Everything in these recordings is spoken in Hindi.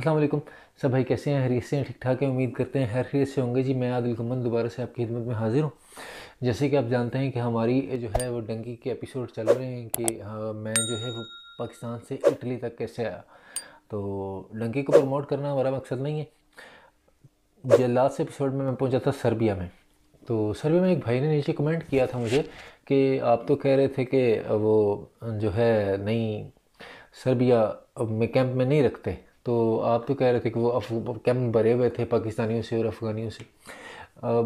अस्सलाम वालेकुम सब भाई कैसे हैं हरीत से ठीक ठाक है उम्मीद करते हैं हर खेत से होंगे जी मैं आदिल गुमन दोबारा से आपकी खिदमत में हाज़िर हूँ जैसे कि आप जानते हैं कि हमारी जो है वो डंकी के एपिसोड चल रहे हैं कि हाँ, मैं जो है वो पाकिस्तान से इटली तक कैसे आया तो डंकी को प्रमोट करना हमारा मकसद नहीं है जो लास्ट एपिसोड में मैं पहुँचा था सर्बिया में तो सर्बिया में एक भाई ने नीचे कमेंट किया था मुझे कि आप तो कह रहे थे कि वो जो है नहीं सर्बिया में कैंप में नहीं रखते तो आप तो कह रहे थे कि वो क्या भरे हुए थे पाकिस्तानियों से और अफ़गानियों से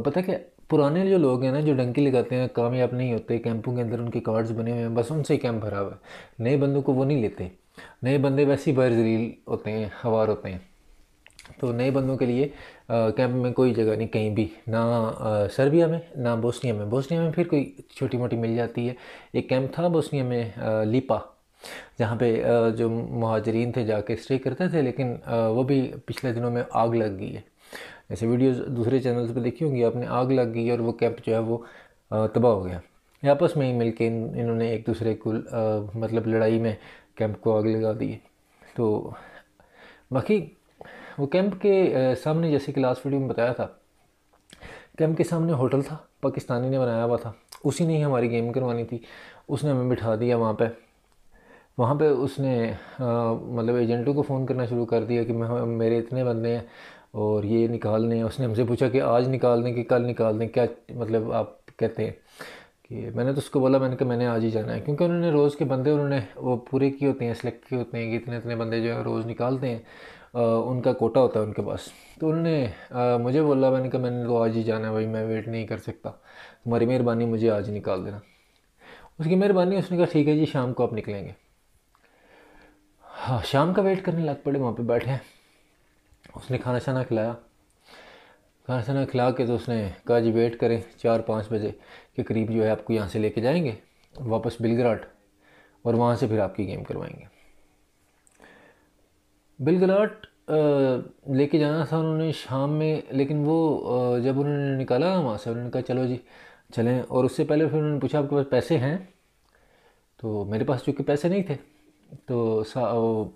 बता क्या पुराने जो लोग हैं ना जो डंकी लगाते हैं कामयाब नहीं होते कैंपों के अंदर उनके कार्ड्स बने हुए हैं बस उनसे ही कैंप भरा हुआ है नए बंदों को वो नहीं लेते नए बंदे वैसे ही बरजरील होते हैं हवार होते हैं तो नए बंदों के लिए कैंप में कोई जगह नहीं कहीं भी ना सर्बिया में ना बोस्निया में बोस्निया में फिर कोई छोटी मोटी मिल जाती है एक कैंप था बोस्निया में लिपा जहाँ पे जो महाजरीन थे जाके स्टे करते थे लेकिन वो भी पिछले दिनों में आग लग गई है ऐसे वीडियोस दूसरे चैनल्स पे देखी होंगी आपने आग लग गई और वो कैंप जो है वो तबाह हो गया आपस में ही मिल के इन, इन्होंने एक दूसरे को मतलब लड़ाई में कैंप को आग लगा दी तो बाकी वो कैंप के सामने जैसे कि लास्ट वीडियो में बताया था कैंप के सामने होटल था पाकिस्तानी ने बनाया हुआ था उसी ने ही हमारी गेम करवानी थी उसने हमें बिठा दिया वहाँ पर वहाँ पे उसने मतलब एजेंटों को फ़ोन करना शुरू कर दिया कि मैं मेरे इतने बंदे हैं और ये निकालने हैं उसने हमसे पूछा कि आज निकाल दें कि कल निकाल दें क्या मतलब आप कहते हैं कि मैंने तो उसको बोला मैंने कहा मैंने आज ही जाना है क्योंकि उन्होंने रोज़ के बंदे उन्होंने वो पूरे किए होते हैं सेलेक्ट किए होते हैं कि इतने इतने बंदे जो है रोज़ निकालते हैं आ, उनका कोटा होता है उनके पास तो उन्होंने मुझे बोला मैंने कहा मैंने तो आज ही जाना है भाई मैं वेट नहीं कर सकता तुम्हारी मेहरबानी मुझे आज निकाल देना उसकी मेहरबानी उसने कहा ठीक है जी शाम को आप निकलेंगे हाँ शाम का वेट करने लग पड़े वहाँ पे बैठे उसने खाना शाना खिलाया खाना शाना खिला के तो उसने कहा जी वेट करें चार पाँच बजे के करीब जो है आपको यहाँ से लेके जाएंगे वापस बिलगराट और वहाँ से फिर आपकी गेम करवाएंगे बिलगराट लेके जाना था उन्होंने शाम में लेकिन वो जब उन्होंने निकाला वहाँ से उन्होंने कहा चलो जी चलें और उससे पहले फिर उन्होंने पूछा आपके पास पैसे हैं तो मेरे पास चूँकि पैसे नहीं थे तो सा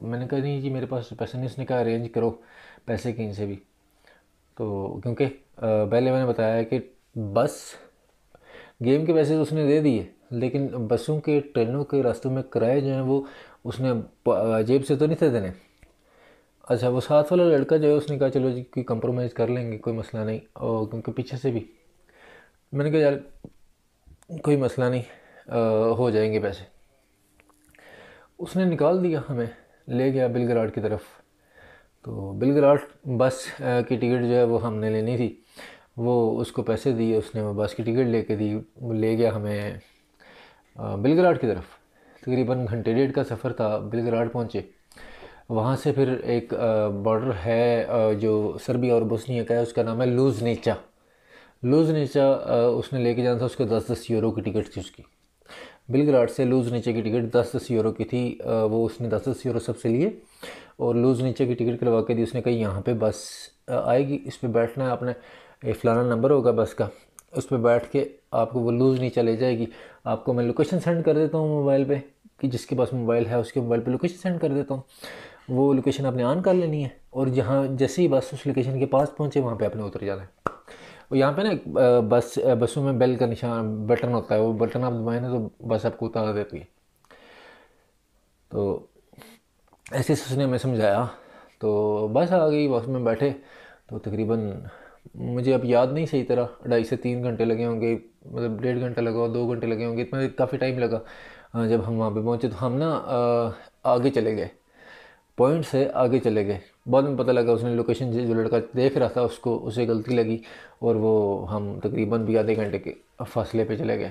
मैंने कहा नहीं जी मेरे पास पैसे नहीं उसने कहा अरेंज करो पैसे कहीं से भी तो क्योंकि पहले मैंने बताया कि बस गेम के पैसे तो उसने दे दिए लेकिन बसों के ट्रेनों के रास्तों में किराए जो हैं वो उसने जेब से तो नहीं थे देने अच्छा वो साथ वाला लड़का जो है उसने कहा चलो जी कोई कंप्रोमाइज़ कर लेंगे कोई मसला नहीं और क्योंकि पीछे से भी मैंने कहा यार कोई मसला नहीं आ, हो जाएंगे पैसे उसने निकाल दिया हमें ले गया बिलगराट की तरफ तो बिलगराट बस की टिकट जो है वो हमने लेनी थी वो उसको पैसे दिए उसने वो बस की टिकट लेके दी ले गया हमें बिलगराट की तरफ तकरीबन घंटे डेढ़ का सफ़र था बिलगराट पहुँचे वहाँ से फिर एक बॉर्डर है जो सर्बिया और बोस्निया का है उसका नाम है लूज नेचा लूज नेचा उसने लेके जाना था उसको दस दस यूरो की टिकट थी उसकी बिलग्राड से लूज़ नीचे की टिकट दस दस यूरो की थी वो उसने दस दस यूरो सबसे लिए और लूज़ नीचे की टिकट करवा के दी उसने कही यहाँ पे बस आएगी इस पर बैठना है आपने फ़लाना नंबर होगा बस का उस पर बैठ के आपको वो लूज़ नीचे ले जाएगी आपको मैं लोकेशन सेंड कर देता हूँ मोबाइल पर कि जिसके पास मोबाइल है उसके मोबाइल पर लोकेशन सेंड कर देता हूँ वो लोकेशन आपने ऑन कर लेनी है और जहाँ जैसे ही बस उस लोकेशन के पास पहुँचे वहाँ पर आपने उतर जाना है और यहाँ पे ना बस बसों में बेल का निशान बटन होता है वो बटन आप दबाए ना तो बस आपको उतार देती है तो ऐसे उसने हमें समझाया तो बस आ गई बस में बैठे तो तकरीबन मुझे अब याद नहीं सही तरह ढाई से तीन घंटे लगे होंगे मतलब डेढ़ घंटा लगा दो घंटे लगे होंगे इतना काफ़ी टाइम लगा जब हम वहाँ पे पहुँचे तो हम ना आगे चले गए पॉइंट से आगे चले गए बाद में पता लगा उसने लोकेशन जो लड़का देख रहा था उसको उसे गलती लगी और वो हम तकरीबन भी आधे घंटे के फासले पे चले गए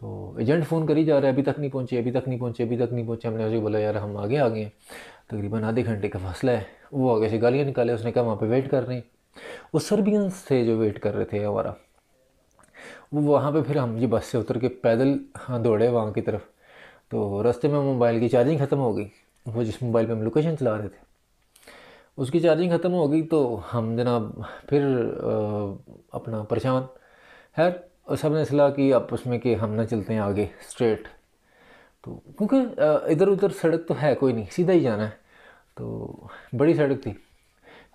तो एजेंट फ़ोन करी जा रहा है अभी तक नहीं पहुँचे अभी तक नहीं पहुँचे अभी तक नहीं पहुँचे हमने उसे बोला यार हम आगे आ गए तकरीबन आधे घंटे का फासला है वो आगे से गालियाँ निकाले उसने कहा वहाँ पर वेट कर रहे हैं वो सर्बियंस थे जो वेट कर रहे थे हमारा वो वहाँ पर फिर हम जी बस से उतर के पैदल हाँ दौड़े वहाँ की तरफ तो रास्ते में मोबाइल की चार्जिंग ख़त्म हो गई वो जिस मोबाइल पे हम लोकेशन चला रहे थे उसकी चार्जिंग ख़त्म हो गई तो हम जनाब फिर आ, अपना परेशान खैर सब ने सलाह कि आपस में कि हम ना चलते हैं आगे स्ट्रेट तो क्योंकि इधर उधर सड़क तो है कोई नहीं सीधा ही जाना है तो बड़ी सड़क थी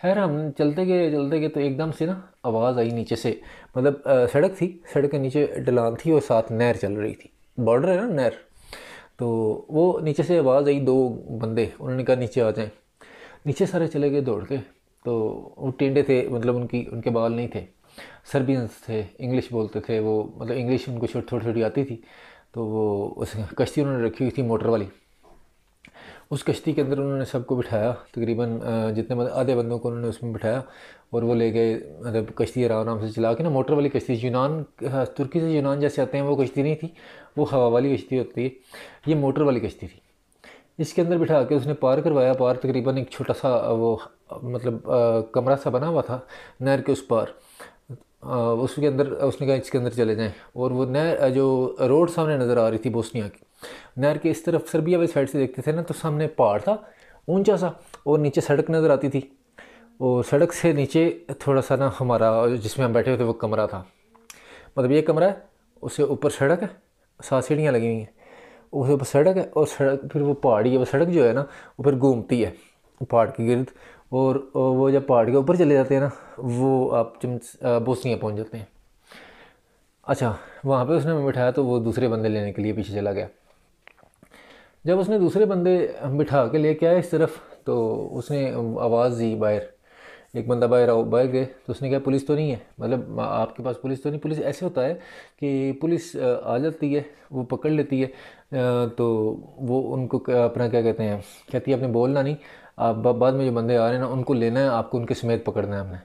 खैर हम चलते गए चलते गए तो एकदम से ना आवाज़ आई नीचे से मतलब आ, सड़क थी सड़क के नीचे डलान थी और साथ नहर चल रही थी बॉर्डर है ना नहर तो वो नीचे से आवाज़ आई दो बंदे उन्होंने कहा नीचे आ जाएँ नीचे सारे चले गए दौड़ के तो वो टेंडे थे मतलब उनकी उनके बाल नहीं थे सर्बियंस थे इंग्लिश बोलते थे वो मतलब इंग्लिश उनको छोटी थोड़ी थोड़ी आती थी तो वो उस कश्ती उन्होंने रखी हुई थी मोटर वाली उस कश्ती के अंदर उन्होंने सबको बिठाया तकरीबन जितने मतलब आधे बंदों को उन्होंने उसमें बिठाया और वो ले गए मतलब कश्ती आराम से चला के ना मोटर वाली कश्ती यूनान तुर्की से यूनान जैसे आते हैं वो कश्ती नहीं थी वो हवा वाली कश्ती होती है ये मोटर वाली कश्ती थी इसके अंदर बिठा के उसने पार करवाया पार तकरीबन एक छोटा सा वो मतलब आ, कमरा सा बना हुआ था नहर के उस पार आ, उसके अंदर उसने कहा इसके अंदर चले जाएं और वो नहर जो रोड सामने नज़र आ रही थी बोस्निया की नहर के इस तरफ सरबिया वाली साइड से देखते थे ना तो सामने पहाड़ था ऊंचा सा और नीचे सड़क नज़र आती थी और सड़क से नीचे थोड़ा सा ना हमारा जिसमें हम बैठे हुए थे वो कमरा था मतलब ये कमरा है उससे ऊपर सड़क है सात सीढ़ियाँ लगी हुई हैं वो ऊपर सड़क है और सड़क फिर वो पहाड़ी है वो सड़क जो है ना वो फिर घूमती है पहाड़ के गिरद और वो जब पहाड़ के ऊपर चले जाते हैं ना वो आप बोसनिया पहुँच जाते हैं अच्छा वहाँ पे उसने बिठाया तो वो दूसरे बंदे लेने के लिए पीछे चला गया जब उसने दूसरे बंदे बिठा के लेके आया इस तरफ तो उसने आवाज़ दी बाहर एक बंदा बाहर आओ बाहर गए तो उसने कहा पुलिस तो नहीं है मतलब आपके पास पुलिस तो नहीं पुलिस ऐसे होता है कि पुलिस आ जाती है वो पकड़ लेती है तो वो उनको अपना क्या कहते हैं कहती है आपने बोलना नहीं आप बाद में जो बंदे आ रहे हैं ना उनको लेना है आपको उनके समेत पकड़ना है हमने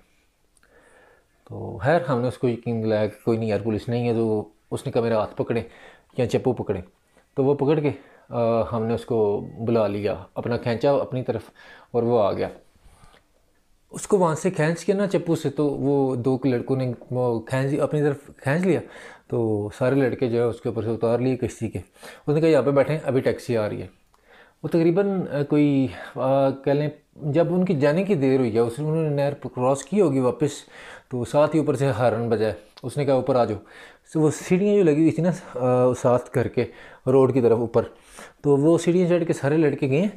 तो खैर हमने उसको यकीन दिलाया कि कोई नहीं यार पुलिस नहीं है तो उसने कहा मेरा हाथ पकड़े या चप्पू पकड़े तो वो पकड़ के आ, हमने उसको बुला लिया अपना खींचा अपनी तरफ और वो आ गया उसको वहाँ से खींच के ना चप्पू से तो वो दो लड़कों ने खींच अपनी तरफ खींच लिया तो सारे लड़के जो है उसके ऊपर से उतार लिए कश्ती के उसने कहा यहाँ पे बैठे अभी टैक्सी आ रही है वो तकरीबन कोई कह लें जब उनकी जाने की देर हुई है उसने उन्होंने नहर क्रॉस की होगी वापस तो साथ ही ऊपर से हारन बजाए उसने कहा ऊपर आ जाओ तो वो सीढ़ियाँ जो लगी हुई थी ना साथ करके रोड की तरफ ऊपर तो वो सीढ़ियाँ चढ़ के सारे लड़के गए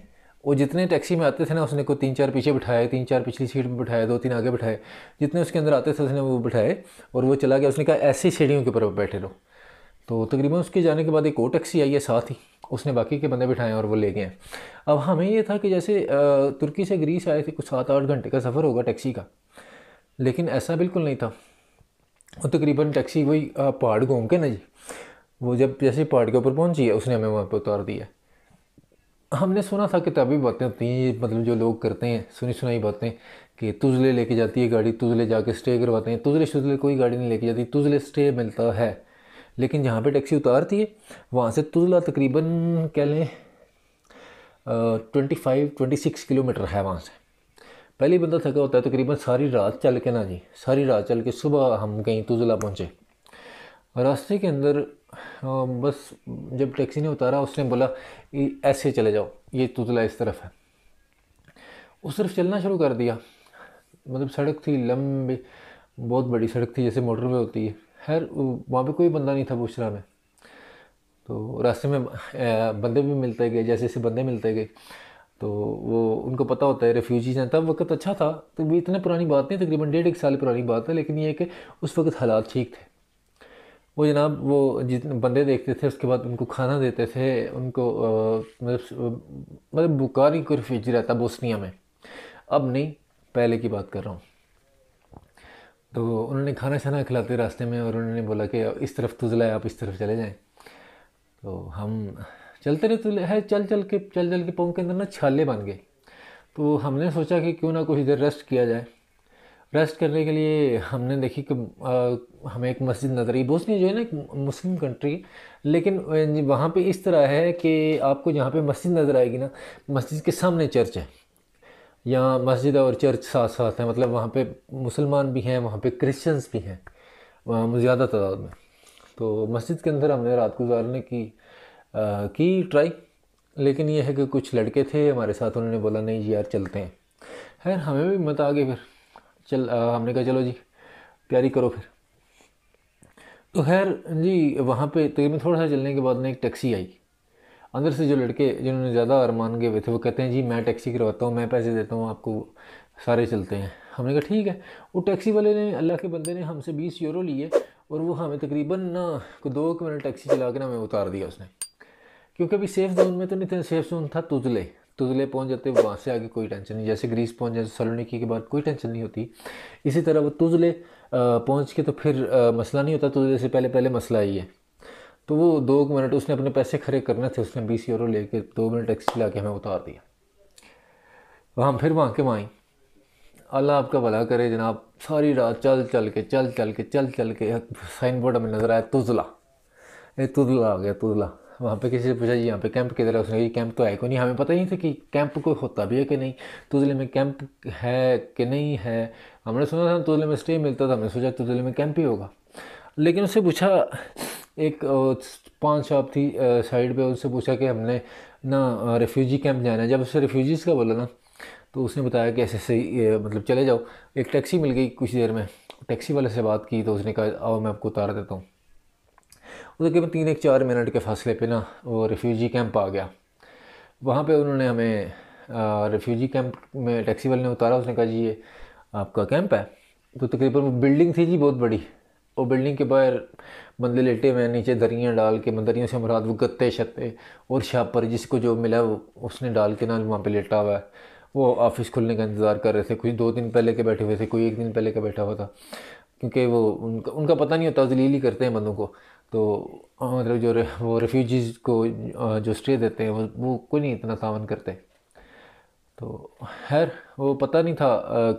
वो जितने टैक्सी में आते थे ना उसने को तीन चार पीछे बिठाया तीन चार पिछली सीट में बिठाया दो तीन आगे बिठाए जितने उसके अंदर आते थे उसने वो बिठाए और वो चला गया उसने कहा ऐसी सीढ़ियों के ऊपर बैठे रहो तो तकरीबन उसके जाने के बाद एक और टैक्सी आई है साथ ही उसने बाकी के बंदे बिठाए और वो ले गए अब हमें ये था कि जैसे तुर्की से ग्रीस आए थे कुछ सात आठ घंटे का सफ़र होगा टैक्सी का लेकिन ऐसा बिल्कुल नहीं था और तकरीबन टैक्सी वही पहाड़ घूम के ना जी वो जब जैसे पहाड़ के ऊपर पहुंची है उसने हमें वहाँ पर उतार दिया हमने सुना था किताबी तो बातें होती हैं ये मतलब जो लोग करते हैं सुनी सुनाई बातें कि तुजले लेके जाती है गाड़ी तुजले जाके स्टे करवाते हैं तुजले शुजले कोई गाड़ी नहीं लेके जाती तुजले स्टे मिलता है लेकिन जहाँ पे टैक्सी उतारती है वहाँ से तुजला तकरीबन कह लें twenty five twenty six kilometre है वहाँ से पहले बंदा थका होता है तकरीबन सारी रात चल के ना जी सारी रात चल के सुबह हम कहीं तुजला पहुँचे रास्ते के अंदर बस जब टैक्सी ने उतारा उसने बोला ऐसे चले जाओ ये तुतला इस तरफ है उस तरफ चलना शुरू कर दिया मतलब सड़क थी लंबी बहुत बड़ी सड़क थी जैसे मोटर में होती है खैर वहाँ पे कोई बंदा नहीं था बुशरा में तो रास्ते में बंदे भी मिलते गए जैसे जैसे बंदे मिलते गए तो वो उनको पता होता है रेफ्यूजीज़ हैं तब वक्त अच्छा था तो भी इतने पुरानी बात नहीं तकरीबन डेढ़ एक साल पुरानी बात है लेकिन ये कि उस वक्त हालात ठीक थे वो जनाब वो जितने बंदे देखते थे उसके बाद उनको खाना देते थे उनको मतलब मतलब बुकारी को रिफ्यूजी रहता बोस्निया में अब नहीं पहले की बात कर रहा हूँ तो उन्होंने खाना छाना खिलाते रास्ते में और उन्होंने बोला कि इस तरफ तुजला है आप इस तरफ चले जाएँ तो हम चलते रहे तो है चल चल के चल चल के पाँव के अंदर ना छाले बन गए तो हमने सोचा कि क्यों ना कुछ देर रेस्ट किया जाए रेस्ट करने के लिए हमने देखी कि आ, हमें एक मस्जिद नजर आई बोस्निया जो है ना एक मुस्लिम कंट्री लेकिन वहाँ पे इस तरह है कि आपको जहाँ पे मस्जिद नज़र आएगी ना मस्जिद के सामने चर्च है यहाँ मस्जिद और चर्च साथ साथ हैं मतलब वहाँ पे मुसलमान भी हैं वहाँ पे क्रिश्चियंस भी हैं ज़्यादा तादाद में तो मस्जिद के अंदर हमने रात गुजारने की आ, की ट्राई लेकिन यह है कि कुछ लड़के थे हमारे साथ उन्होंने बोला नहीं जी यार चलते हैं खैर हमें भी मत आगे फिर चल आ, हमने कहा चलो जी तैयारी करो फिर तो खैर जी वहाँ पे तकरीबन थोड़ा सा चलने के बाद में एक टैक्सी आई अंदर से जो लड़के जिन्होंने ज़्यादा अरमान गए हुए थे वो कहते हैं जी मैं टैक्सी करवाता हूँ मैं पैसे देता हूँ आपको सारे चलते हैं हमने कहा ठीक है वो टैक्सी वाले ने अल्लाह के बंदे ने हमसे बीस यूरो लिए और वो हमें तकरीबन ना को दो मिनट टैक्सी चला के ना हमें उतार दिया उसने क्योंकि अभी सेफ़ जोन में तो नहीं था सेफ़ जोन था तुजले तुजले पहुंच जाते वहाँ से आगे कोई टेंशन नहीं जैसे ग्रीस पहुंच जाए सलोनिकी के बाद कोई टेंशन नहीं होती इसी तरह वो तुजले पहुंच के तो फिर मसला नहीं होता तुजले से पहले पहले मसला ही है तो वो दो मिनट उसने अपने पैसे खड़े करने थे उसने बीस यूरो कर दो मिनट टैक्सी ला के हमें उतार दिया हम फिर वहाँ के वहाँ आई अल्लाह आपका भला करे जनाब सारी रात चल चल के चल चल के चल चल के साइन बोर्ड हमें नज़र आया तुजला ए तुजला आ गया तुजला वहाँ पे किसी से पूछा जी यहाँ पे कैंप किधर है उसने कहा कैंप तो है को नहीं हमें पता ही नहीं था कि कैंप कोई होता भी है कि नहीं तुजले तो में कैंप है कि नहीं है हमने सुना था तुजले तो में स्टे मिलता था हमने सोचा तुजले तो में कैंप ही होगा लेकिन उससे पूछा एक पांच शॉप थी साइड पे उनसे पूछा कि हमने ना रेफ्यूजी कैंप जाना है जब उससे रेफ्यूजीज़ का बोला ना तो उसने बताया कि ऐसे सही मतलब चले जाओ एक टैक्सी मिल गई कुछ देर में टैक्सी वाले से बात की तो उसने कहा आओ मैं आपको उतार देता हूँ वो तकरीबन तीन एक चार मिनट के फासले पे ना वो रिफ्यूजी कैंप आ गया वहाँ पे उन्होंने हमें रिफ्यूजी कैंप में टैक्सी वाले ने उतारा उसने कहा जी ये आपका कैंप है तो तकरीबन वो बिल्डिंग थी जी बहुत बड़ी वो बिल्डिंग के बाहर बंदे लेटे हुए हैं नीचे दरियाँ डाल के मतलब दरियों से मुराद वो गत्ते शत्ते और छापर जिसको जो मिला वो उसने डाल के ना वहाँ पर लेटा हुआ है वो ऑफिस खुलने का इंतज़ार कर रहे थे कुछ दो दिन पहले के बैठे हुए थे कोई एक दिन पहले का बैठा हुआ था क्योंकि वो उनका उनका पता नहीं होता जलील ही करते हैं बंदों को तो मतलब जो वो रेफ्यूजीज़ को जो स्टे देते हैं वो वो कोई नहीं इतना तावन करते तो खैर वो पता नहीं था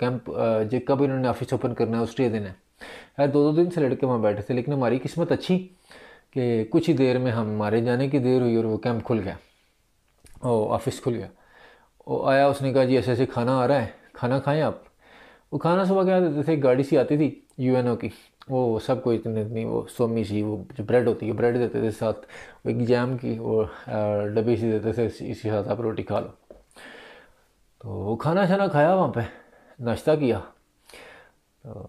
कैंप जो कब इन्होंने ऑफिस ओपन करना है स्टे देना है खैर दो दो दिन से लड़के वहाँ बैठे थे लेकिन हमारी किस्मत अच्छी कि कुछ ही देर में हमारे जाने की देर हुई और वो कैंप खुल गया और ऑफिस खुल गया वो आया उसने कहा जी ऐसे ऐसे खाना आ रहा है खाना खाएं आप वो खाना सुबह क्या देते थे गाड़ी सी आती थी यूएनओ की वो सबको इतनी इतनी वो सोमी सी वो जो ब्रेड होती है ब्रेड देते थे साथ एक जैम की वो डब्बी सी देते थे इसी साथ आप रोटी खा लो तो खाना शाना खाया वहाँ पे नाश्ता किया तो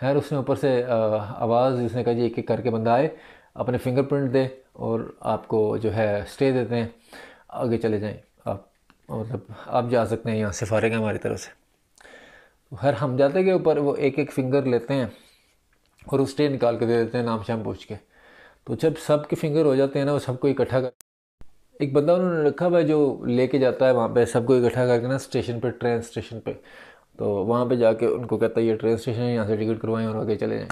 खैर उसने ऊपर से आवाज़ उसने कहा जी एक एक करके बंदा आए अपने फिंगरप्रिंट दे और आपको जो है स्टे देते हैं आगे चले जाएं आप मतलब आप जा सकते हैं यहाँ से हमारी तरफ से तो खैर हम जाते गए ऊपर वो एक एक फिंगर लेते हैं और उसटे निकाल के दे देते हैं नाम शाम पूछ के तो जब सब के फिंगर हो जाते हैं ना वो सबको इकट्ठा कर एक बंदा उन्होंने रखा हुआ है जो लेके जाता है वहाँ पे सबको इकट्ठा करके ना स्टेशन पे ट्रेन स्टेशन पे तो वहाँ पे जाके उनको कहता है ये ट्रेन स्टेशन है यहाँ से टिकट करवाएं और आगे चले जाएँ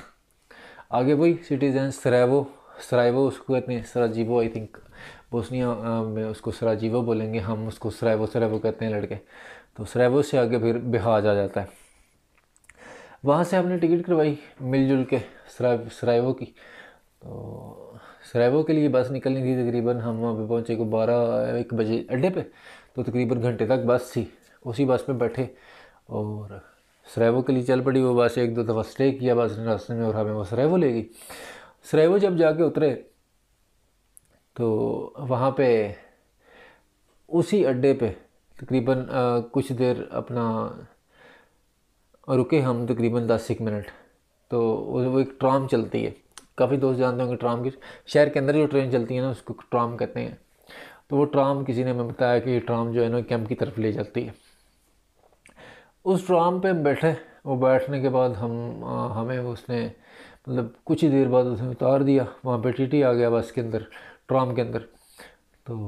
आगे वही सिटीजन सरावो सराइवो उसको कहते हैं सराजीवो आई थिंक बोस्निया में उसको सराजीवो बोलेंगे हम उसको सराइवो सराइवो कहते हैं लड़के तो सराइवो से आगे फिर बिहार आ जाता है वहाँ से हमने टिकट करवाई मिलजुल के सरायवो की तो सरायवो के लिए बस निकलनी थी तकरीबन हम वहाँ पे पहुँचे को बारह एक बजे अड्डे पे तो तकरीबन घंटे तक बस थी उसी बस में बैठे और सरायवो के लिए चल पड़ी वो बस एक दो दफ़ा स्टे किया बस ने रास्ते में और हमें वो सरायवो ले गई सरायवो जब जाके उतरे तो वहाँ पे उसी अड्डे पे तकरीबन कुछ देर अपना और रुके हम तकरीबन दस एक मिनट तो वो एक ट्राम चलती है काफ़ी दोस्त जानते होंगे ट्राम की शहर के अंदर जो ट्रेन चलती है ना उसको ट्राम कहते हैं तो वो ट्राम किसी ने हमें बताया कि ट्राम जो है ना कैंप की तरफ ले जाती है उस ट्राम पे हम बैठे वो बैठने के बाद हम आ, हमें उसने मतलब कुछ ही देर बाद उसने उतार दिया वहाँ पे टीटी आ गया बस के अंदर ट्राम के अंदर तो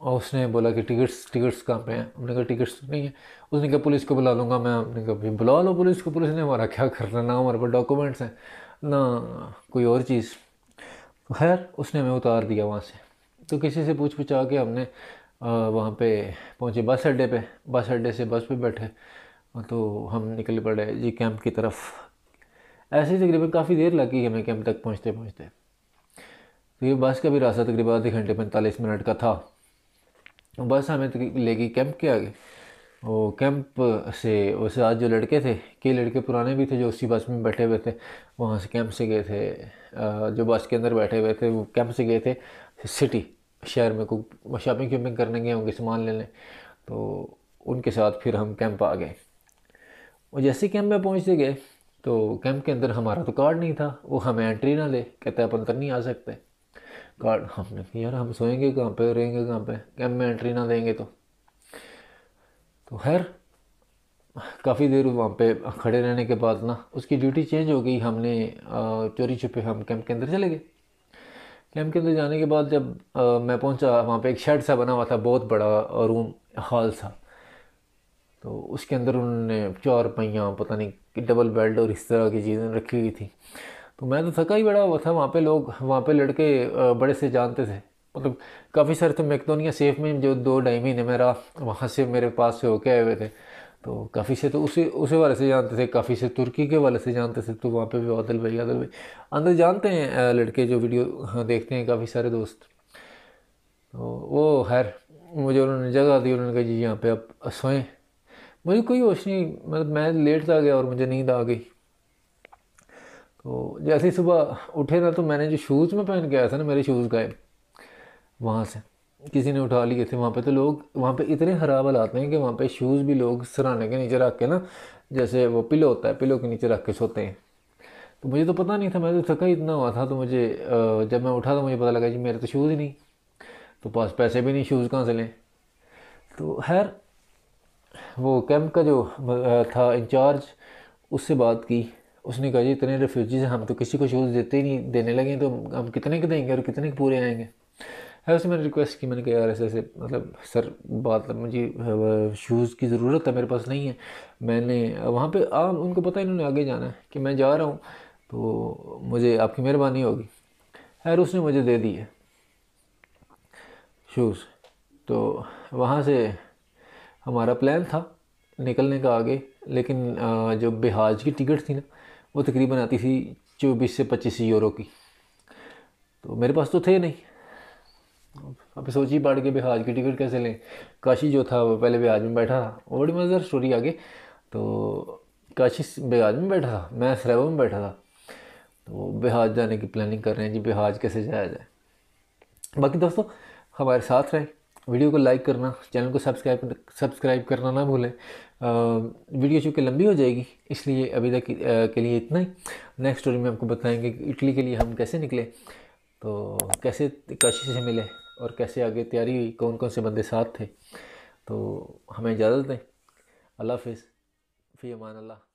और उसने बोला कि टिकट्स टिकट्स कहाँ पे हैं हमने कहा टिकट्स तो नहीं है उसने कहा पुलिस को बुला लूँगा मैं आपने कहा भाई बुला लो पुलिस को पुलिस ने हमारा क्या करना ना हमारे पास डॉक्यूमेंट्स हैं ना कोई और चीज़ तो खैर उसने हमें उतार दिया वहाँ से तो किसी से पूछ पूछा के हमने वहाँ पे पहुँचे बस अड्डे पे बस अड्डे से बस पे बैठे तो हम निकल पड़े जी कैंप की तरफ ऐसे ही तकरीबन काफ़ी देर लगी हमें कैंप तक पहुँचते पहुँचते तो ये बस का भी रास्ता तकरीबन आधे घंटे पैंतालीस मिनट का था बस हमें तो लेगी कैंप के आगे वो कैंप से उस आज जो लड़के थे कई लड़के पुराने भी थे जो उसी बस में बैठे हुए थे वहाँ से कैंप से गए थे जो बस के अंदर बैठे हुए थे वो कैंप से गए थे सिटी शहर में कोई शॉपिंग शॉपिंग करने गए होंगे सामान लेने तो उनके साथ फिर हम कैंप आ गए और जैसे कैंप में पहुँचते गए तो कैंप के अंदर हमारा तो कार्ड नहीं था वो हमें एंट्री ना ले कहते अपन तो नहीं आ सकते गार्ड हमने यार हम सोएंगे कहाँ पे रहेंगे कहाँ पे कैंप में एंट्री ना देंगे तो तो खैर काफ़ी देर वहाँ पे खड़े रहने के बाद ना उसकी ड्यूटी चेंज हो गई हमने चोरी छुपे हम कैंप के अंदर चले गए कैंप के अंदर जाने के बाद जब आ, मैं पहुँचा वहाँ पे एक शेड सा बना हुआ था बहुत बड़ा रूम हॉल सा तो उसके अंदर उन्होंने चार पहियाँ पता नहीं डबल बेल्ट और इस तरह की चीज़ें रखी हुई थी तो मैं तो थका ही बड़ा हुआ था वहाँ पे लोग वहाँ पे लड़के बड़े से जानते थे मतलब काफ़ी सारे थे तो मैकडोनिया सेफ में जो दो ढाई महीने मेरा वहाँ से मेरे पास से होके आए हुए थे तो काफ़ी से तो उसी उसी वाले से जानते थे काफ़ी से तुर्की के वाले से जानते थे तो वहाँ पे भी आदल भाई आदल भाई अंदर जानते हैं लड़के जो वीडियो हाँ, देखते हैं काफ़ी सारे दोस्त तो वो खैर मुझे उन्होंने जगह दी उन्होंने कहा जी यहाँ पे आप सोएं मुझे कोई होश नहीं मतलब मैं लेट तो आ गया और मुझे नींद आ गई तो जैसे ही सुबह उठे ना तो मैंने जो शूज़ में पहन के आया था ना मेरे शूज़ गए वहाँ से किसी ने उठा लिए थे वहाँ पे तो लोग वहाँ पे इतने ख़राब हालात हैं कि वहाँ पे शूज़ भी लोग सराहने के नीचे रख के ना जैसे वो पिलो होता है पिलो के नीचे रख के सोते हैं तो मुझे तो पता नहीं था मैं तो थका इतना हुआ था तो मुझे जब मैं उठा तो मुझे पता लगा जी मेरे तो शूज़ ही नहीं तो पास पैसे भी नहीं शूज़ कहाँ से लें तो खैर वो कैंप का जो था इंचार्ज उससे बात की उसने कहा जी इतने रेफ्यूजीज हम तो किसी को शूज़ देते ही नहीं देने लगे तो हम कितने के देंगे और कितने के पूरे आएंगे उससे मैंने रिक्वेस्ट की मैंने कहा यार ऐसे ऐसे मतलब सर बात मतलब, मुझे शूज़ की ज़रूरत है मेरे पास नहीं है मैंने वहाँ पे आ उनको पता है इन्होंने आगे जाना है कि मैं जा रहा हूँ तो मुझे आपकी मेहरबानी होगी खैर उसने मुझे दे दिए शूज़ तो वहाँ से हमारा प्लान था निकलने का आगे लेकिन जो बिहाज की टिकट थी ना वो तकरीबन आती थी चौबीस से पच्चीस यूरो की तो मेरे पास तो थे नहीं अब ही पाड़ के बिहाज की टिकट कैसे लें काशी जो था वो पहले बिहार में बैठा था और बड़ी मज़ेदार स्टोरी आगे तो काशी बिहार में बैठा था मैं सरेबा में बैठा था तो बिहाज जाने की प्लानिंग कर रहे हैं जी बेहाज कैसे जाया जाए बाकी दोस्तों हमारे साथ रहें वीडियो को लाइक करना चैनल को सब्सक्राइब सब्सक्राइब करना ना भूलें वीडियो चूँकि लंबी हो जाएगी इसलिए अभी तक के लिए इतना ही नेक्स्ट स्टोरी में आपको बताएंगे कि इटली के लिए हम कैसे निकले तो कैसे काशी से मिले और कैसे आगे तैयारी हुई कौन कौन से बंदे साथ थे तो हमें इजाज़त दें अल्लाह हाफिज़ फ़ी अमान अल्लाह